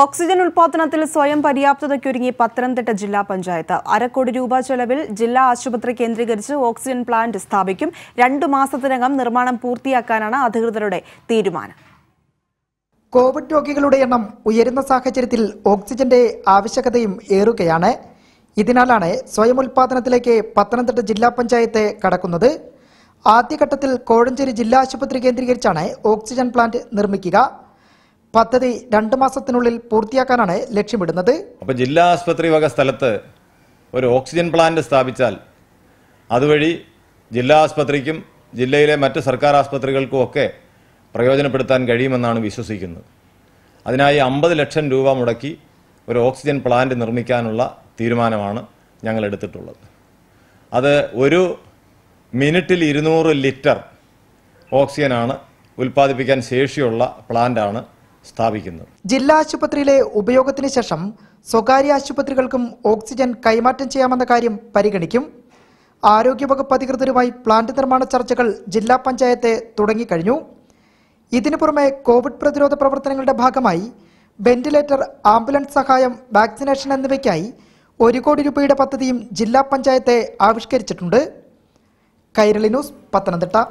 oxygen ഉൽപാദനത്തിൽ സ്വയം പര്യാപ്തതയ്ക്കൊരുങ്ങി പത്തനംതിട്ട ജില്ലാ പഞ്ചായത്ത് അരക്കോടി രൂപ ചെലവിൽ ജില്ലാ ആശുപത്രി കേന്ദ്രീകരിച്ച് ഓക്സിജൻ പ്ലാന്റ് സ്ഥാപിക്കും രണ്ടു മാസത്തിനകം നിർമ്മാണം പൂർത്തിയാക്കാനാണ് അധികൃതരുടെ തീരുമാനം കോവിഡ് രോഗികളുടെ എണ്ണം ഉയരുന്ന സാഹചര്യത്തിൽ ഓക്സിജന്റെ ആവശ്യകതയും ഏറുകയാണ് ഇതിനാലാണ് സ്വയം ഉൽപാദനത്തിലേക്ക് പത്തനംതിട്ട ജില്ലാ പഞ്ചായത്ത് കടക്കുന്നത് ആദ്യഘട്ടത്തിൽ കോഴഞ്ചേരി ജില്ലാ ആശുപത്രി കേന്ദ്രീകരിച്ചാണ് ഓക്സിജൻ പ്ലാന്റ് നിർമ്മിക്കുക പദ്ധതി രണ്ടു മാസത്തിനുള്ളിൽ പൂർത്തിയാക്കാനാണ് ലക്ഷ്യമിടുന്നത് അപ്പൊ ജില്ലാ ആസ്പത്രി വക സ്ഥലത്ത് ഒരു ഓക്സിജൻ പ്ലാന്റ് സ്ഥാപിച്ചാൽ അതുവഴി ജില്ലാ ആസ്പത്രിക്കും ജില്ലയിലെ മറ്റ് സർക്കാർ ആസ്പത്രികൾക്കും ഒക്കെ പ്രയോജനപ്പെടുത്താൻ കഴിയുമെന്നാണ് വിശ്വസിക്കുന്നത് അതിനായി അമ്പത് ലക്ഷം രൂപ മുടക്കി ഒരു ഓക്സിജൻ പ്ലാന്റ് നിർമ്മിക്കാനുള്ള തീരുമാനമാണ് ഞങ്ങൾ എടുത്തിട്ടുള്ളത് അത് ഒരു മിനിറ്റിൽ ഇരുന്നൂറ് ലിറ്റർ ഓക്സിജനാണ് ഉൽപ്പാദിപ്പിക്കാൻ ശേഷിയുള്ള പ്ലാന്റാണ് സ്ഥാപിക്കുന്നത് ജില്ലാ ആശുപത്രിയിലെ ഉപയോഗത്തിന് ശേഷം സ്വകാര്യ ആശുപത്രികൾക്കും ഓക്സിജൻ കൈമാറ്റം ചെയ്യാമെന്ന കാര്യം പരിഗണിക്കും ആരോഗ്യവകുപ്പ് അധികൃതരുമായി പ്ലാന്റ് നിർമ്മാണ ചർച്ചകൾ ജില്ലാ പഞ്ചായത്ത് തുടങ്ങിക്കഴിഞ്ഞു ഇതിനു പുറമെ കോവിഡ് പ്രതിരോധ പ്രവർത്തനങ്ങളുടെ ഭാഗമായി വെന്റിലേറ്റർ ആംബുലൻസ് സഹായം വാക്സിനേഷൻ എന്നിവയ്ക്കായി ഒരു കോടി രൂപയുടെ പദ്ധതിയും ജില്ലാ പഞ്ചായത്ത് ആവിഷ്കരിച്ചിട്ടുണ്ട് കൈരളി ന്യൂസ് പത്തനംതിട്ട